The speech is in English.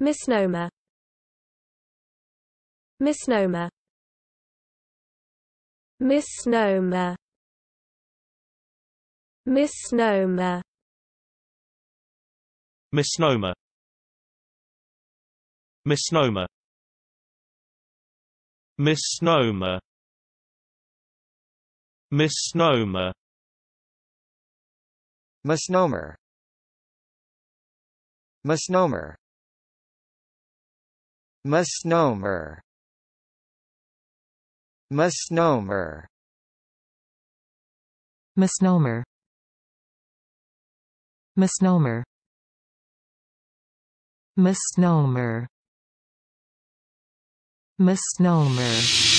Misnomer Misnomer Misnomer Misnomer Misnomer Misnomer Misnomer Misnomer Misnomer Misnomer Misnomer Misnomer Misnomer Misnomer Misnomer Misnomer